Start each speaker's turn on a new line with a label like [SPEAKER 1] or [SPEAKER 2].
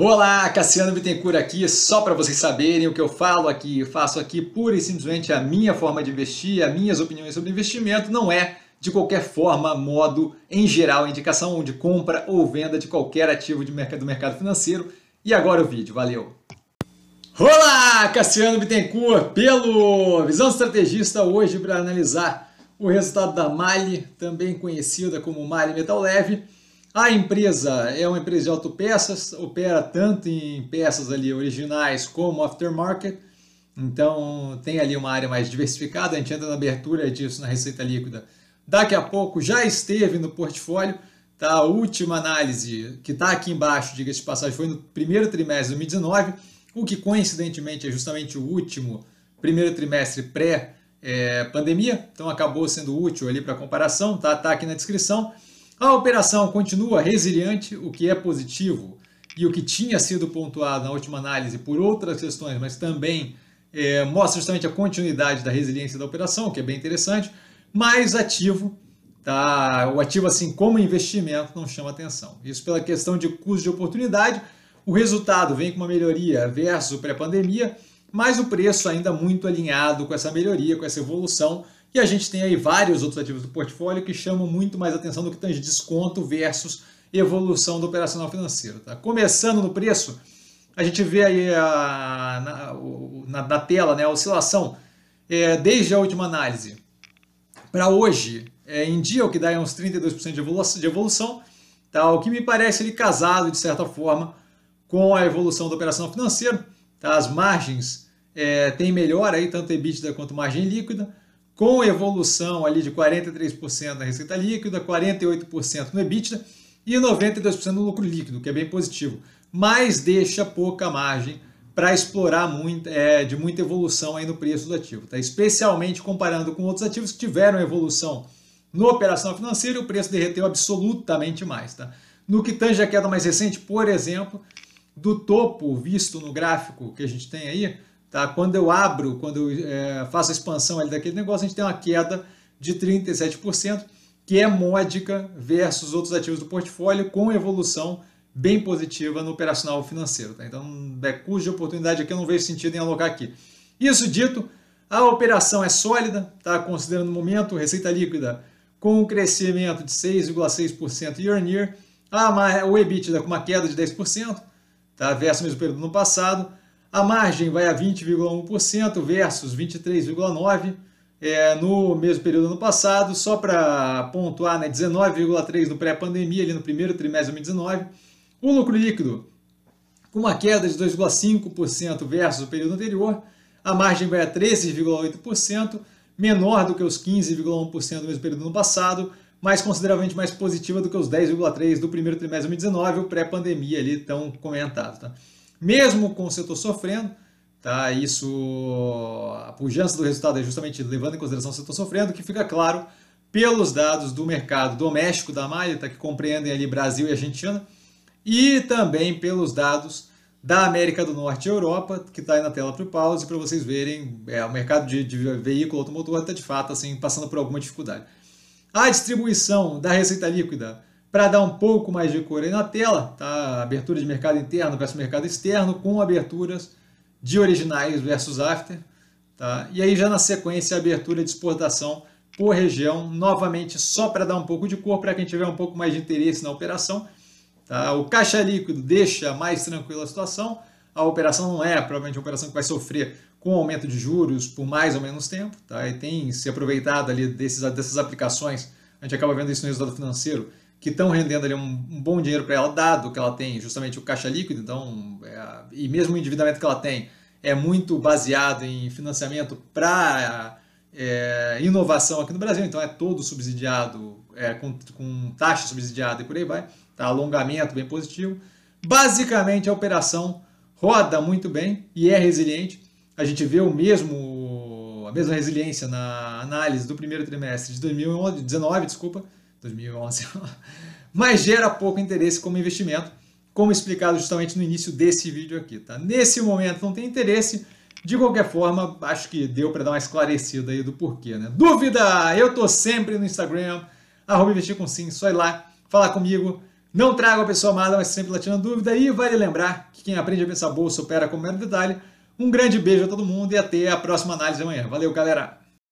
[SPEAKER 1] Olá, Cassiano Bittencourt aqui, só para vocês saberem o que eu falo aqui, eu faço aqui pura e simplesmente a minha forma de investir, as minhas opiniões sobre investimento, não é de qualquer forma, modo, em geral, indicação de compra ou venda de qualquer ativo de mercado, do mercado financeiro. E agora o vídeo, valeu! Olá, Cassiano Bittencourt, pelo Visão Estrategista, hoje para analisar o resultado da Mali, também conhecida como Mali Metal Leve, a empresa é uma empresa de autopeças, opera tanto em peças ali originais como aftermarket, então tem ali uma área mais diversificada, a gente entra na abertura disso na receita líquida. Daqui a pouco já esteve no portfólio, tá? A última análise que está aqui embaixo, diga-se de passagem, foi no primeiro trimestre de 2019, o que coincidentemente é justamente o último primeiro trimestre pré-pandemia, eh, então acabou sendo útil ali para comparação, tá? Está aqui na descrição. A operação continua resiliente, o que é positivo, e o que tinha sido pontuado na última análise por outras questões, mas também é, mostra justamente a continuidade da resiliência da operação, o que é bem interessante, mas ativo, tá? o ativo assim como investimento não chama atenção. Isso pela questão de custo de oportunidade, o resultado vem com uma melhoria versus pré-pandemia, mas o preço ainda muito alinhado com essa melhoria, com essa evolução, e a gente tem aí vários outros ativos do portfólio que chamam muito mais atenção do que tange desconto versus evolução do operacional financeiro. Tá? Começando no preço, a gente vê aí a, na, na, na, tela né, a oscilação é, desde a última análise para hoje, é, em dia, o que dá é uns 32% de evolução, de evolução tá? o que me parece ele casado, de certa forma, com a evolução do operacional financeiro. Tá? As margens é, têm melhor, aí, tanto EBITDA quanto margem líquida com evolução ali de 43% na receita líquida, 48% no EBITDA e 92% no lucro líquido, que é bem positivo, mas deixa pouca margem para explorar muito, é, de muita evolução aí no preço do ativo, tá? especialmente comparando com outros ativos que tiveram evolução no operação financeira, o preço derreteu absolutamente mais. Tá? No que tange a queda mais recente, por exemplo, do topo visto no gráfico que a gente tem aí, Tá? Quando eu abro, quando eu é, faço a expansão ali daquele negócio, a gente tem uma queda de 37%, que é módica versus outros ativos do portfólio, com evolução bem positiva no operacional financeiro. Tá? Então, é cuja oportunidade aqui eu não vejo sentido em alocar aqui. Isso dito, a operação é sólida, tá? considerando o momento, receita líquida com um crescimento de 6,6% year on year, a, o EBITDA com uma queda de 10%, tá? versus o mesmo período do ano passado, a margem vai a 20,1% versus 23,9% é, no mesmo período do ano passado. Só para pontuar, né, 19,3% no pré-pandemia, ali no primeiro trimestre de 2019. O lucro líquido com uma queda de 2,5% versus o período anterior. A margem vai a 13,8%, menor do que os 15,1% do mesmo período do ano passado, mas consideravelmente mais positiva do que os 10,3% do primeiro trimestre de 2019, o pré-pandemia ali tão comentado. Tá? mesmo com o setor sofrendo, tá? Isso, a pujança do resultado é justamente levando em consideração o setor sofrendo, que fica claro pelos dados do mercado doméstico da Malta, tá, que compreendem ali Brasil e Argentina, e também pelos dados da América do Norte e Europa, que está aí na tela para o pause, para vocês verem, é, o mercado de, de veículo automotor está de fato assim, passando por alguma dificuldade. A distribuição da receita líquida para dar um pouco mais de cor aí na tela, tá? abertura de mercado interno versus mercado externo, com aberturas de originais versus after. Tá? E aí já na sequência abertura de exportação por região, novamente só para dar um pouco de cor, para quem tiver um pouco mais de interesse na operação. Tá? O caixa líquido deixa mais tranquila a situação, a operação não é provavelmente uma operação que vai sofrer com aumento de juros por mais ou menos tempo, tá? e tem se aproveitado ali desses, dessas aplicações, a gente acaba vendo isso no resultado financeiro, que estão rendendo ali um, um bom dinheiro para ela, dado que ela tem justamente o caixa líquido, então, é, e mesmo o endividamento que ela tem é muito baseado em financiamento para é, inovação aqui no Brasil, então é todo subsidiado, é, com, com taxa subsidiada e por aí vai, tá? alongamento bem positivo. Basicamente, a operação roda muito bem e é resiliente. A gente vê o mesmo, a mesma resiliência na análise do primeiro trimestre de 2019, desculpa, 2011, mas gera pouco interesse como investimento, como explicado justamente no início desse vídeo aqui. Tá? Nesse momento não tem interesse, de qualquer forma, acho que deu para dar uma esclarecida aí do porquê. Né? Dúvida? Eu tô sempre no Instagram, arroba investir com sim, só ir lá, falar comigo. Não trago a pessoa amada, mas sempre lá tirando dúvida. E vale lembrar que quem aprende a pensar bolsa opera com mero detalhe. Um grande beijo a todo mundo e até a próxima análise amanhã. Valeu, galera!